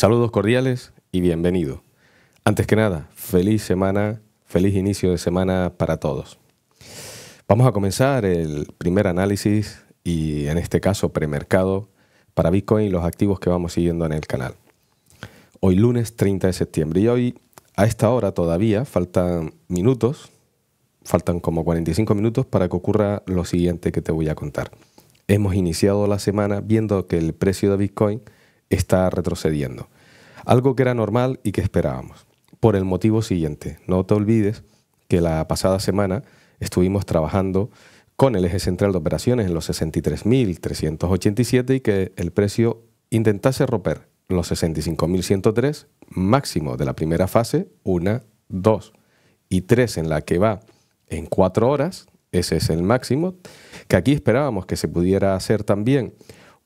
Saludos cordiales y bienvenido. Antes que nada, feliz semana, feliz inicio de semana para todos. Vamos a comenzar el primer análisis y en este caso premercado para Bitcoin y los activos que vamos siguiendo en el canal. Hoy lunes 30 de septiembre y hoy a esta hora todavía faltan minutos, faltan como 45 minutos para que ocurra lo siguiente que te voy a contar. Hemos iniciado la semana viendo que el precio de Bitcoin está retrocediendo. Algo que era normal y que esperábamos. Por el motivo siguiente, no te olvides que la pasada semana estuvimos trabajando con el eje central de operaciones en los 63.387 y que el precio intentase romper los 65.103 máximo de la primera fase, una dos y tres en la que va en cuatro horas, ese es el máximo, que aquí esperábamos que se pudiera hacer también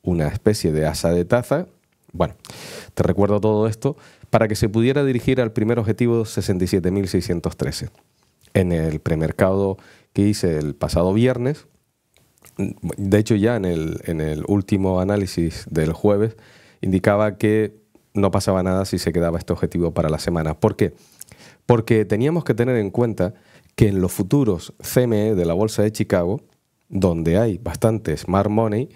una especie de asa de taza bueno, te recuerdo todo esto para que se pudiera dirigir al primer objetivo 67.613. En el premercado que hice el pasado viernes, de hecho ya en el, en el último análisis del jueves, indicaba que no pasaba nada si se quedaba este objetivo para la semana. ¿Por qué? Porque teníamos que tener en cuenta que en los futuros CME de la Bolsa de Chicago, donde hay bastante smart money,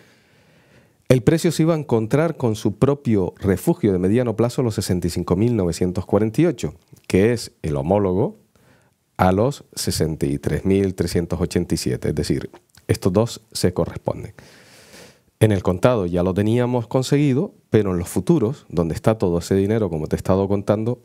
el precio se iba a encontrar con su propio refugio de mediano plazo los 65.948, que es el homólogo a los 63.387, es decir, estos dos se corresponden. En el contado ya lo teníamos conseguido, pero en los futuros, donde está todo ese dinero, como te he estado contando,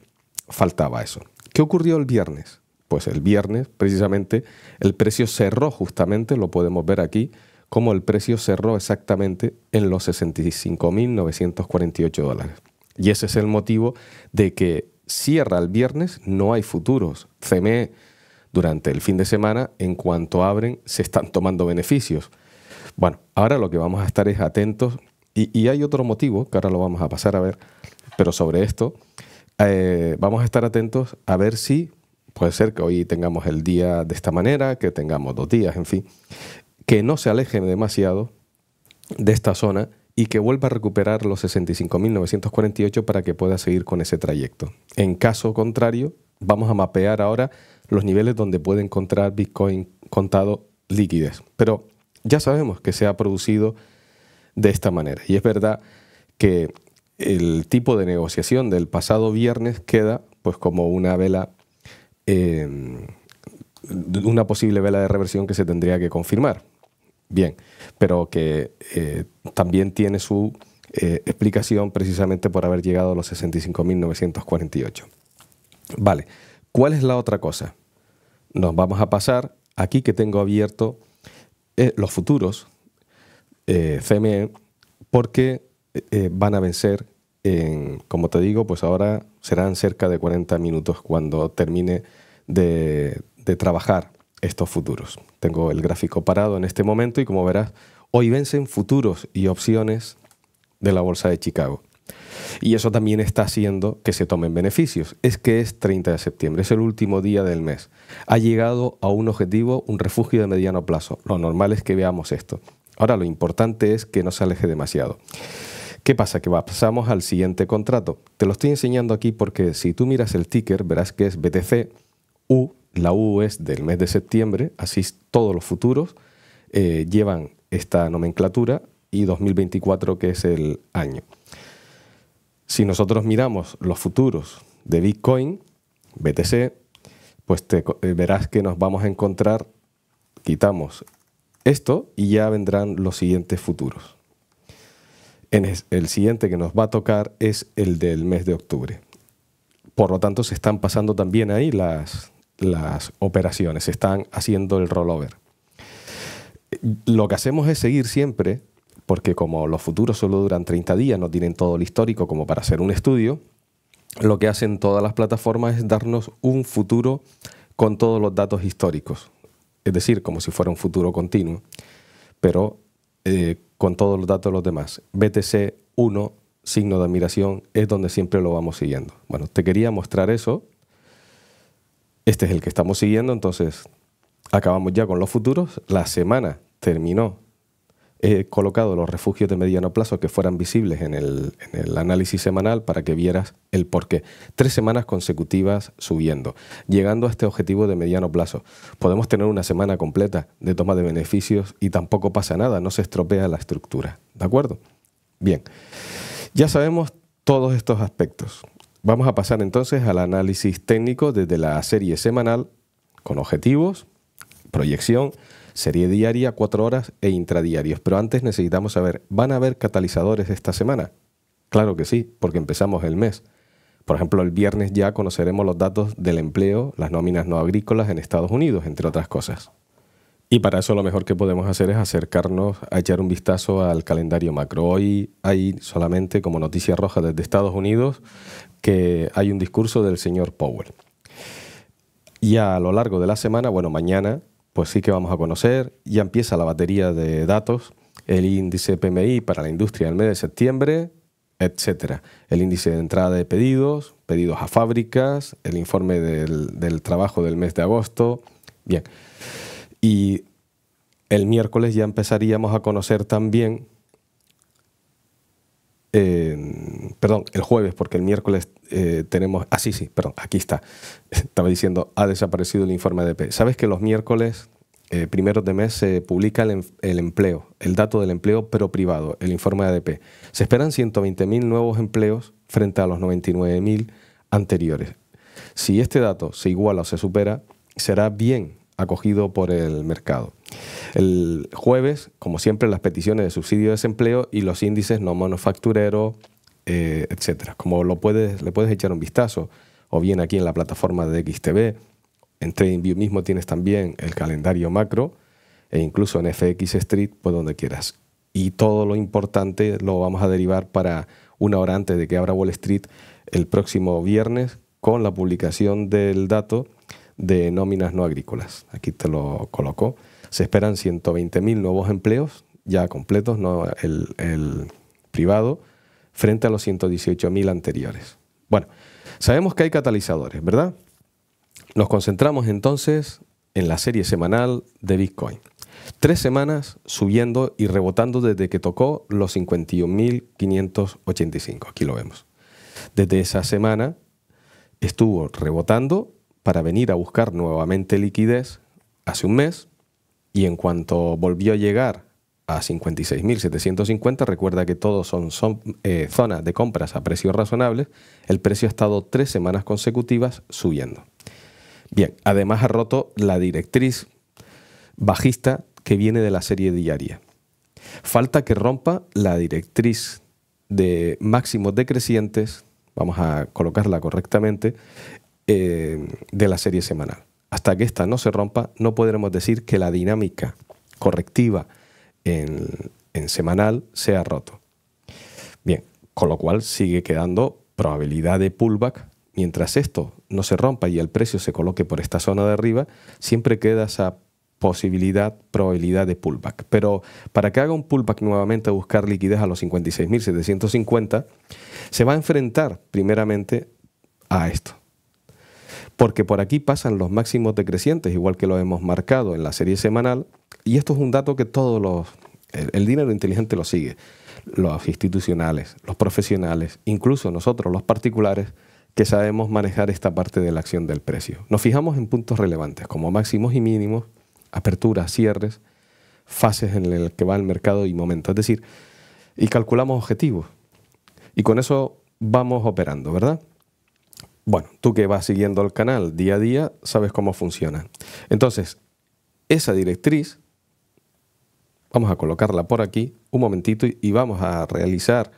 faltaba eso. ¿Qué ocurrió el viernes? Pues el viernes, precisamente, el precio cerró justamente, lo podemos ver aquí, cómo el precio cerró exactamente en los 65.948 dólares. Y ese es el motivo de que cierra el viernes, no hay futuros. CME durante el fin de semana, en cuanto abren, se están tomando beneficios. Bueno, ahora lo que vamos a estar es atentos y, hay otro motivo, que ahora lo vamos a pasar a ver, pero sobre esto, eh, vamos a estar atentos a ver si puede ser que hoy tengamos el día de esta manera, que tengamos dos días, en fin que no se aleje demasiado de esta zona y que vuelva a recuperar los 65.948 para que pueda seguir con ese trayecto. En caso contrario, vamos a mapear ahora los niveles donde puede encontrar Bitcoin contado líquides. Pero ya sabemos que se ha producido de esta manera. Y es verdad que el tipo de negociación del pasado viernes queda pues como una vela, eh, una posible vela de reversión que se tendría que confirmar bien, pero que eh, también tiene su eh, explicación precisamente por haber llegado a los 65.948. Vale, ¿cuál es la otra cosa? Nos vamos a pasar aquí que tengo abierto eh, los futuros CME porque van a vencer en, como te digo, pues ahora serán cerca de 40 minutos cuando termine de, de trabajar estos futuros. Tengo el gráfico parado en este momento y como verás, hoy vencen futuros y opciones de la Bolsa de Chicago. Y eso también está haciendo que se tomen beneficios. Es que es 30 de septiembre, es el último día del mes. Ha llegado a un objetivo, un refugio de mediano plazo. Lo normal es que veamos esto. Ahora lo importante es que no se aleje demasiado. ¿Qué pasa? Que pasamos al siguiente contrato. Te lo estoy enseñando aquí porque si tú miras el ticker verás que es BTC U, la U es del mes de septiembre, así todos los futuros eh, llevan esta nomenclatura y 2024 que es el año. Si nosotros miramos los futuros de Bitcoin, BTC, pues eh, verás que nos vamos a encontrar, quitamos esto y ya vendrán los siguientes futuros. En el siguiente que nos va a tocar es el del mes de octubre. Por lo tanto, se están pasando también ahí las, operaciones, se están haciendo el rollover. Lo que hacemos es seguir siempre, porque como los futuros solo duran 30 días, no tienen todo el histórico como para hacer un estudio, lo que hacen todas las plataformas es darnos un futuro con todos los datos históricos, es decir, como si fuera un futuro continuo, pero eh, con todos los datos de los demás. BTC 1 signo de admiración, es donde siempre lo vamos siguiendo. Bueno, te quería mostrar eso. Este es el que estamos siguiendo, entonces acabamos ya con los futuros. La semana terminó. He colocado los refugios de mediano plazo que fueran visibles en el, análisis semanal para que vieras el porqué. Tres semanas consecutivas subiendo, llegando a este objetivo de mediano plazo. Podemos tener una semana completa de toma de beneficios y tampoco pasa nada, no se estropea la estructura. ¿De acuerdo? Bien. Ya sabemos todos estos aspectos. Vamos a pasar entonces al análisis técnico desde la serie semanal con objetivos, proyección, serie diaria, cuatro horas e intradiarios. Pero antes necesitamos saber, ¿van a haber catalizadores esta semana? Claro que sí, porque empezamos el mes. Por ejemplo, el viernes ya conoceremos los datos del empleo, las nóminas no agrícolas en Estados Unidos, entre otras cosas. Y para eso lo mejor que podemos hacer es acercarnos a echar un vistazo al calendario macro. Hoy hay solamente como noticia roja desde Estados Unidos que hay un discurso del señor Powell. Y a lo largo de la semana, bueno, mañana, pues sí que vamos a conocer, ya empieza la batería de datos, el índice PMI para la industria del mes de septiembre, etcétera. El índice de entrada de pedidos, pedidos a fábricas, el informe del, del trabajo del mes de agosto. Bien. Y el miércoles ya empezaríamos a conocer también, perdón, el jueves, porque el miércoles eh, tenemos, ah, sí, sí, perdón, aquí está, estaba diciendo, ha desaparecido el informe de ¿Sabes que los miércoles eh, primeros de mes se publica em, el, empleo, el dato del empleo, pero privado, el informe de ADP. Se esperan 120.000 nuevos empleos frente a los 99.000 anteriores. Si este dato se iguala o se supera, será bien acogido por el mercado. El jueves, como siempre, las peticiones de subsidio de desempleo y los índices no manufacturero, eh, etcétera. Como lo puedes, le puedes echar un vistazo, o bien aquí en la plataforma de XTV, en TradingView mismo tienes también el calendario macro, e incluso en FX Street, pues donde quieras. Y todo lo importante lo vamos a derivar para una hora antes de que abra Wall Street el próximo viernes con la publicación del dato de nóminas no agrícolas. Aquí te lo coloco. Se esperan 120.000 nuevos empleos ya completos, no el, el privado, frente a los 118.000 anteriores. Bueno, sabemos que hay catalizadores, ¿verdad? Nos concentramos entonces en la serie semanal de Bitcoin. Tres semanas subiendo y rebotando desde que tocó los 51.585. Aquí lo vemos. Desde esa semana estuvo rebotando para venir a buscar nuevamente liquidez hace un mes y en cuanto volvió a llegar a 56.750, recuerda que todos son, eh, zonas de compras a precios razonables, el precio ha estado tres semanas consecutivas subiendo. Bien, además ha roto la directriz bajista que viene de la serie diaria. Falta que rompa la directriz de máximos decrecientes, vamos a colocarla correctamente, eh, de la serie semanal. Hasta que esta no se rompa, no podremos decir que la dinámica correctiva en, semanal se ha roto. Bien, con lo cual sigue quedando probabilidad de pullback. Mientras esto no se rompa y el precio se coloque por esta zona de arriba, siempre queda esa posibilidad, probabilidad de pullback. Pero para que haga un pullback nuevamente a buscar liquidez a los 56.750, se va a enfrentar primeramente a esto, porque por aquí pasan los máximos decrecientes, igual que lo hemos marcado en la serie semanal, y esto es un dato que todos los... el, dinero inteligente lo sigue, los institucionales, los profesionales, incluso nosotros los particulares, que sabemos manejar esta parte de la acción del precio. Nos fijamos en puntos relevantes como máximos y mínimos, aperturas, cierres, fases en las que va el mercado y momentos, es decir, y calculamos objetivos. Y con eso vamos operando, ¿verdad? Bueno, tú que vas siguiendo el canal día a día, sabes cómo funciona. Entonces, esa directriz, vamos a colocarla por aquí un momentito y vamos a realizar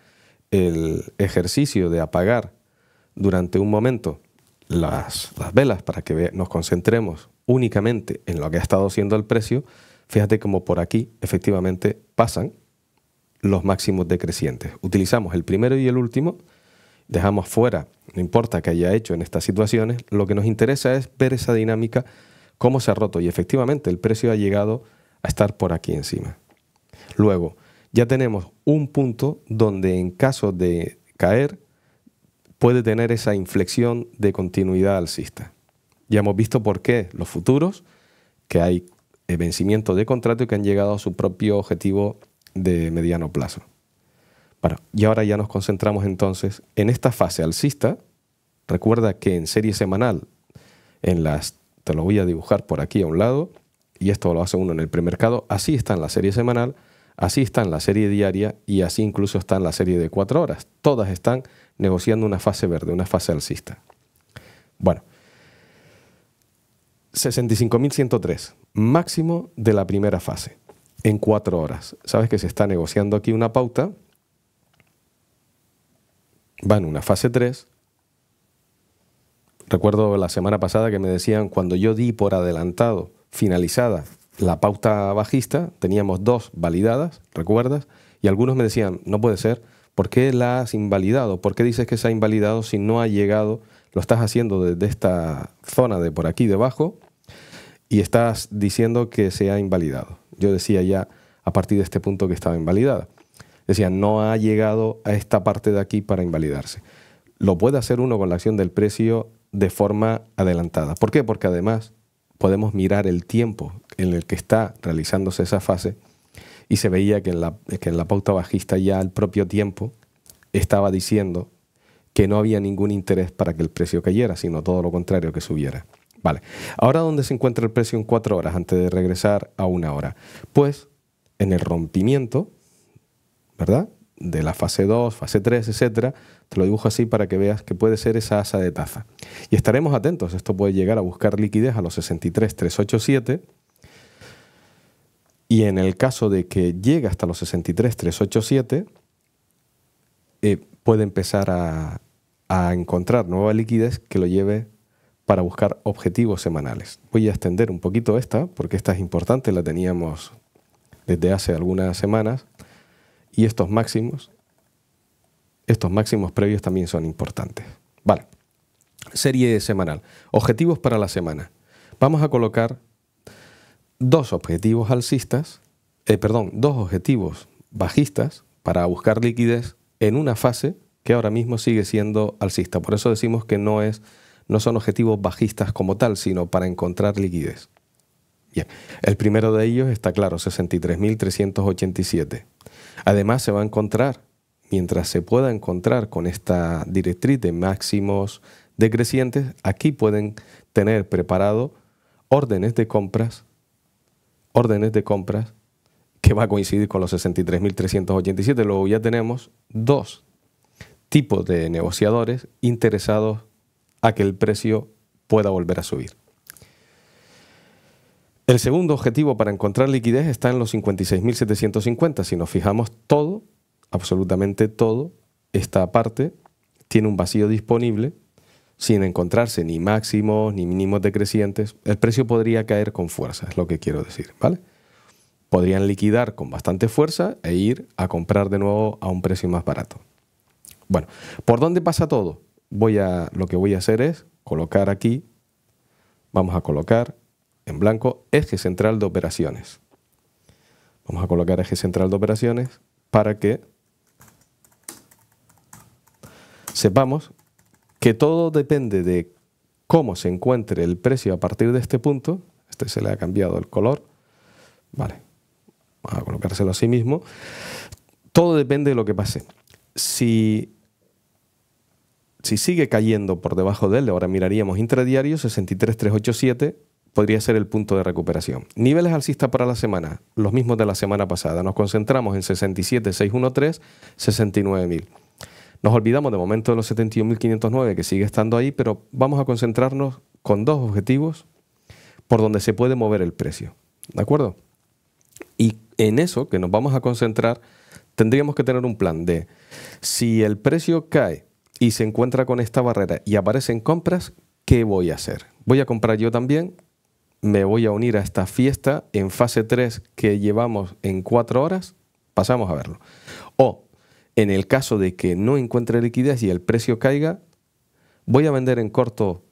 el ejercicio de apagar durante un momento las, velas para que nos concentremos únicamente en lo que ha estado siendo el precio. Fíjate cómo por aquí efectivamente pasan los máximos decrecientes. Utilizamos el primero y el último dejamos fuera, no importa que haya hecho en estas situaciones, lo que nos interesa es ver esa dinámica, cómo se ha roto y efectivamente el precio ha llegado a estar por aquí encima. Luego, ya tenemos un punto donde en caso de caer puede tener esa inflexión de continuidad alcista. Ya hemos visto por qué los futuros, que hay eh, vencimiento de contrato y que han llegado a su propio objetivo de mediano plazo. Bueno, y ahora ya nos concentramos entonces en esta fase alcista. Recuerda que en serie semanal, en las, te lo voy a dibujar por aquí a un lado, y esto lo hace uno en el premercado, así está en la serie semanal, así está en la serie diaria y así incluso está en la serie de cuatro horas. Todas están negociando una fase verde, una fase alcista. Bueno, 65.103, máximo de la primera fase, en cuatro horas. Sabes que se está negociando aquí una pauta va en una fase 3. Recuerdo la semana pasada que me decían, cuando yo di por adelantado, finalizada la pauta bajista, teníamos dos validadas, ¿recuerdas? Y algunos me decían, no puede ser, ¿por qué la has invalidado? ¿Por qué dices que se ha invalidado si no ha llegado? Lo estás haciendo desde esta zona de por aquí debajo y estás diciendo que se ha invalidado. Yo decía ya a partir de este punto que estaba invalidada decía, no ha llegado a esta parte de aquí para invalidarse. Lo puede hacer uno con la acción del precio de forma adelantada. ¿Por qué? Porque además podemos mirar el tiempo en el que está realizándose esa fase y se veía que en la, que en la pauta bajista ya el propio tiempo estaba diciendo que no había ningún interés para que el precio cayera, sino todo lo contrario, que subiera. Vale. Ahora, ¿dónde se encuentra el precio en cuatro horas antes de regresar a una hora? Pues en el rompimiento de la fase 2, fase 3, etcétera. Te lo dibujo así para que veas que puede ser esa asa de taza. Y estaremos atentos, esto puede llegar a buscar liquidez a los 63,387. Y en el caso de que llegue hasta los 63,387, eh, puede empezar a, a encontrar nueva liquidez que lo lleve para buscar objetivos semanales. Voy a extender un poquito esta, porque esta es importante, la teníamos desde hace algunas semanas y estos máximos, estos máximos previos también son importantes. Vale, serie semanal. Objetivos para la semana. Vamos a colocar dos objetivos alcistas, eh, perdón, dos objetivos bajistas para buscar liquidez en una fase que ahora mismo sigue siendo alcista. Por eso decimos que no, es, no son objetivos bajistas como tal, sino para encontrar liquidez. El primero de ellos está claro, 63.387. Además, se va a encontrar, mientras se pueda encontrar con esta directriz de máximos decrecientes, aquí pueden tener preparado órdenes de compras, órdenes de compras que va a coincidir con los 63.387. Luego ya tenemos dos tipos de negociadores interesados a que el precio pueda volver a subir. El segundo objetivo para encontrar liquidez está en los 56.750. Si nos fijamos, todo, absolutamente todo, esta parte tiene un vacío disponible sin encontrarse ni máximos ni mínimos decrecientes. El precio podría caer con fuerza, es lo que quiero decir, Podrían liquidar con bastante fuerza e ir a comprar de nuevo a un precio más barato. Bueno, ¿por dónde pasa todo? Voy a, lo que voy a hacer es colocar aquí, vamos a colocar en blanco eje central de operaciones. Vamos a colocar eje central de operaciones para que sepamos que todo depende de cómo se encuentre el precio a partir de este punto. Este se le ha cambiado el color. Vale, vamos a colocárselo a sí mismo. Todo depende de lo que pase. Si, si sigue cayendo por debajo de él, ahora miraríamos intradiario 63387 podría ser el punto de recuperación. Niveles alcistas para la semana, los mismos de la semana pasada. Nos concentramos en 67.613, 69.000. Nos olvidamos de momento de los 71.509 que sigue estando ahí, pero vamos a concentrarnos con dos objetivos por donde se puede mover el precio. ¿De acuerdo? Y en eso que nos vamos a concentrar, tendríamos que tener un plan de si el precio cae y se encuentra con esta barrera y aparecen compras, ¿qué voy a hacer? ¿Voy a comprar yo también? me voy a unir a esta fiesta en fase 3 que llevamos en 4 horas, pasamos a verlo. O en el caso de que no encuentre liquidez y el precio caiga, voy a vender en corto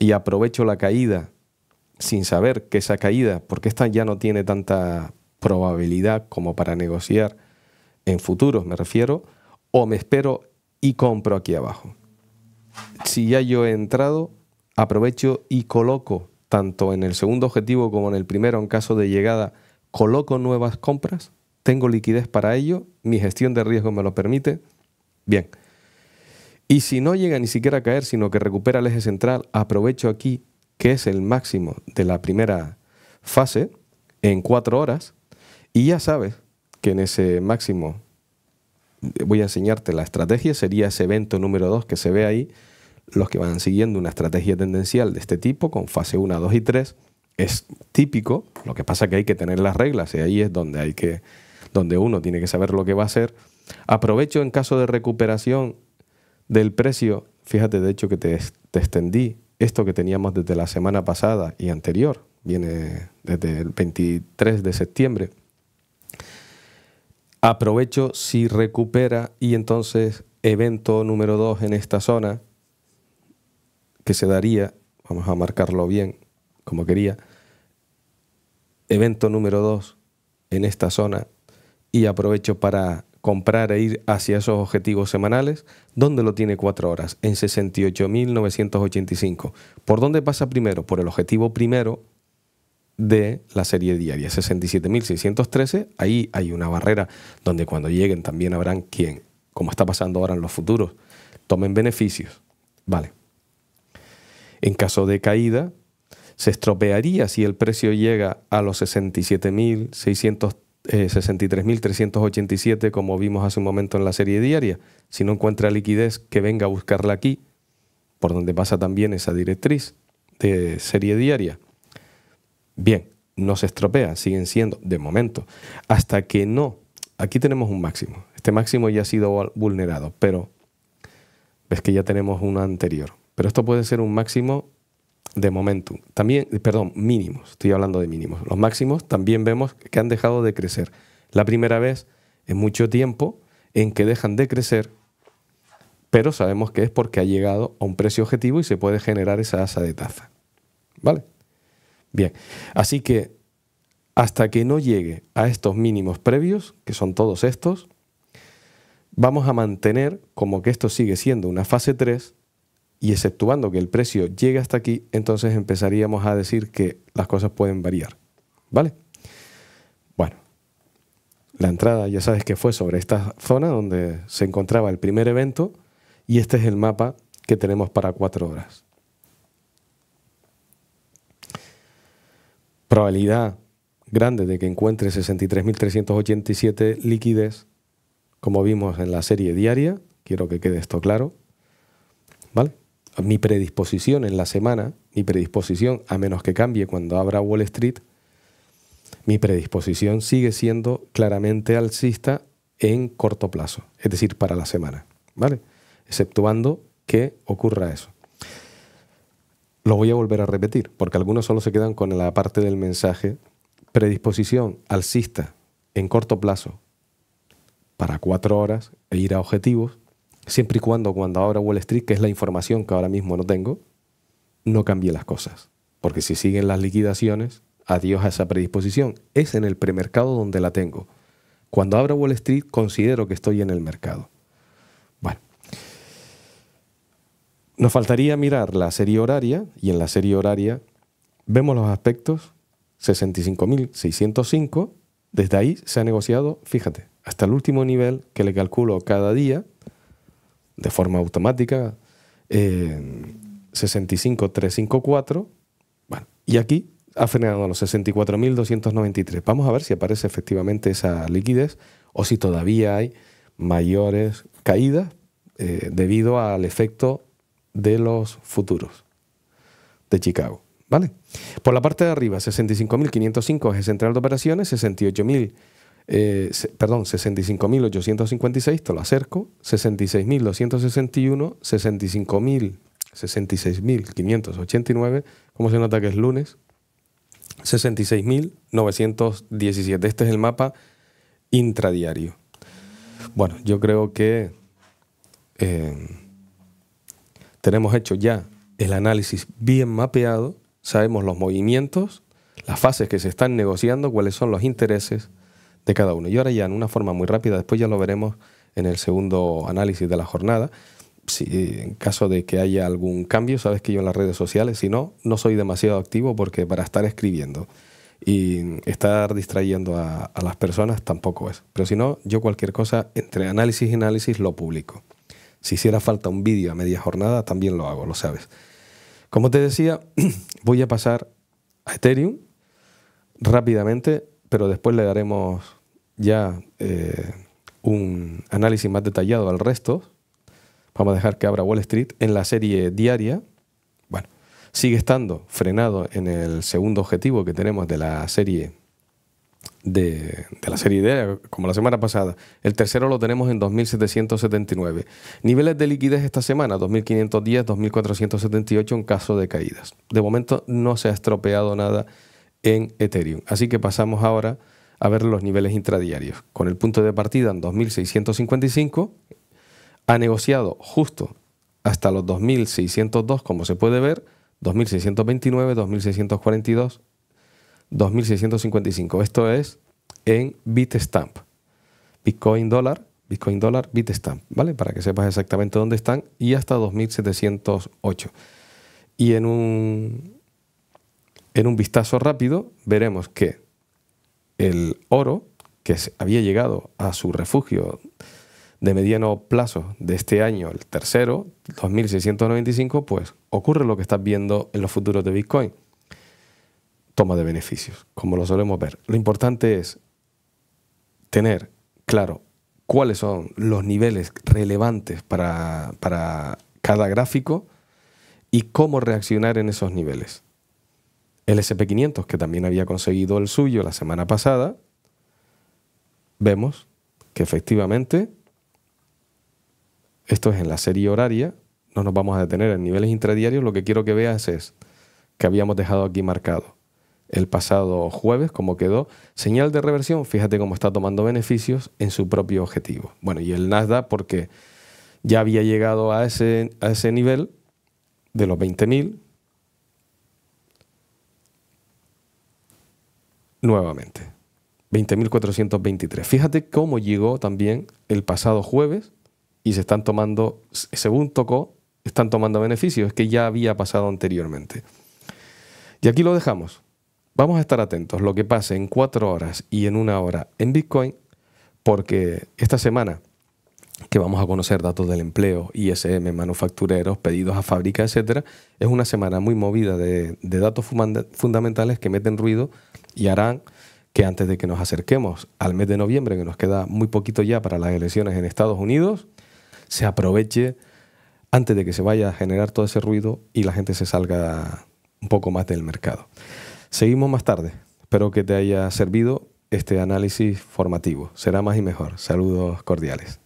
y aprovecho la caída sin saber que esa caída, porque esta ya no tiene tanta probabilidad como para negociar en futuros, me refiero, o me espero y compro aquí abajo. Si ya yo he entrado, aprovecho y coloco tanto en el segundo objetivo como en el primero, en caso de llegada, coloco nuevas compras, tengo liquidez para ello, mi gestión de riesgo me lo permite, bien. Y si no llega ni siquiera a caer, sino que recupera el eje central, aprovecho aquí, que es el máximo de la primera fase, en cuatro horas, y ya sabes que en ese máximo, voy a enseñarte la estrategia, sería ese evento número dos que se ve ahí, los que van siguiendo una estrategia tendencial de este tipo con fase 1, 2 y 3 es típico, lo que pasa es que hay que tener las reglas y ahí es donde hay que donde uno tiene que saber lo que va a hacer. Aprovecho en caso de recuperación del precio, fíjate de hecho que te, te extendí esto que teníamos desde la semana pasada y anterior, viene desde el 23 de septiembre. Aprovecho si recupera y entonces evento número 2 en esta zona que se daría, vamos a marcarlo bien, como quería, evento número 2 en esta zona y aprovecho para comprar e ir hacia esos objetivos semanales, ¿dónde lo tiene 4 horas? En 68.985. ¿Por dónde pasa primero? Por el objetivo primero de la serie diaria, 67.613. Ahí hay una barrera donde cuando lleguen también habrán quien, como está pasando ahora en los futuros, tomen beneficios. Vale. En caso de caída, se estropearía si el precio llega a los 63.387 eh, como vimos hace un momento en la serie diaria, si no encuentra liquidez que venga a buscarla aquí, por donde pasa también esa directriz de serie diaria. Bien, no se estropea, siguen siendo, de momento, hasta que no, aquí tenemos un máximo, este máximo ya ha sido vulnerado, pero ves que ya tenemos uno anterior. Pero esto puede ser un máximo de momentum. También, perdón, mínimos. Estoy hablando de mínimos. Los máximos también vemos que han dejado de crecer. La primera vez en mucho tiempo en que dejan de crecer, pero sabemos que es porque ha llegado a un precio objetivo y se puede generar esa asa de taza. ¿Vale? Bien. Así que hasta que no llegue a estos mínimos previos, que son todos estos, vamos a mantener como que esto sigue siendo una fase 3 y exceptuando que el precio llegue hasta aquí, entonces empezaríamos a decir que las cosas pueden variar. ¿Vale? Bueno, la entrada ya sabes que fue sobre esta zona donde se encontraba el primer evento y este es el mapa que tenemos para cuatro horas. Probabilidad grande de que encuentre 63.387 liquidez, como vimos en la serie diaria, quiero que quede esto claro mi predisposición en la semana, mi predisposición, a menos que cambie cuando abra Wall Street, mi predisposición sigue siendo claramente alcista en corto plazo, es decir, para la semana, ¿vale? Exceptuando que ocurra eso. Lo voy a volver a repetir, porque algunos solo se quedan con la parte del mensaje. Predisposición alcista en corto plazo para cuatro horas e ir a objetivos siempre y cuando cuando abra Wall Street, que es la información que ahora mismo no tengo, no cambie las cosas. Porque si siguen las liquidaciones, adiós a esa predisposición. Es en el premercado donde la tengo. Cuando abra Wall Street, considero que estoy en el mercado. Bueno. Nos faltaría mirar la serie horaria y en la serie horaria vemos los aspectos 65.605. Desde ahí se ha negociado, fíjate, hasta el último nivel que le calculo cada día, de forma automática. 65354. Eh, bueno, y aquí ha frenado a los 64.293. Vamos a ver si aparece efectivamente esa liquidez o si todavía hay mayores caídas eh, debido al efecto de los futuros de Chicago. ¿Vale? Por la parte de arriba, 65.505 es central de operaciones, 68.000. Eh, perdón, 65.856, te lo acerco, 66.261, 65.000, 66.589, como se nota que es lunes, 66.917. Este es el mapa intradiario. Bueno, yo creo que eh, tenemos hecho ya el análisis bien mapeado, sabemos los movimientos, las fases que se están negociando, cuáles son los intereses, de cada uno. Y ahora ya en una forma muy rápida, después ya lo veremos en el segundo análisis de la jornada. Si, eh, en caso de que haya algún cambio, sabes que yo en las redes sociales, si no, no soy demasiado activo porque para estar escribiendo y estar distrayendo a, a las personas tampoco es. Pero si no, yo cualquier cosa entre análisis y análisis lo publico. Si hiciera falta un vídeo a media jornada, también lo hago, lo sabes. Como te decía, voy a pasar a Ethereum rápidamente, pero después le daremos ya eh, un análisis más detallado al resto. Vamos a dejar que abra Wall Street en la serie diaria. Bueno, sigue estando frenado en el segundo objetivo que tenemos de la serie de, de, la serie diaria, como la semana pasada. El tercero lo tenemos en 2.779. Niveles de liquidez esta semana, 2.510, 2.478 en caso de caídas. De momento no se ha estropeado nada en Ethereum. Así que pasamos ahora a ver los niveles intradiarios. Con el punto de partida en 2655, ha negociado justo hasta los 2602, como se puede ver, 2629, 2642, 2655. Esto es en Bitstamp. Bitcoin dólar, Bitcoin dólar, Bitstamp, ¿vale? Para que sepas exactamente dónde están y hasta 2708. Y en un en un vistazo rápido veremos que el oro, que había llegado a su refugio de mediano plazo de este año, el tercero, 2695, pues ocurre lo que estás viendo en los futuros de Bitcoin. Toma de beneficios, como lo solemos ver. Lo importante es tener claro cuáles son los niveles relevantes para, para cada gráfico y cómo reaccionar en esos niveles el SP500, que también había conseguido el suyo la semana pasada, vemos que efectivamente esto es en la serie horaria, no nos vamos a detener en niveles intradiarios, lo que quiero que veas es que habíamos dejado aquí marcado el pasado jueves, como quedó, señal de reversión, fíjate cómo está tomando beneficios en su propio objetivo. Bueno, y el Nasdaq porque ya había llegado a ese, a ese nivel de los 20.000, nuevamente. 20.423. Fíjate cómo llegó también el pasado jueves y se están tomando, según tocó, están tomando beneficios. que ya había pasado anteriormente. Y aquí lo dejamos. Vamos a estar atentos lo que pase en cuatro horas y en una hora en Bitcoin, porque esta semana que vamos a conocer datos del empleo, ISM, manufactureros, pedidos a fábrica, etcétera, es una semana muy movida de, de datos fundamentales que meten ruido y harán que antes de que nos acerquemos al mes de noviembre, que nos queda muy poquito ya para las elecciones en Estados Unidos, se aproveche antes de que se vaya a generar todo ese ruido y la gente se salga un poco más del mercado. Seguimos más tarde. Espero que te haya servido este análisis formativo. Será más y mejor. Saludos cordiales.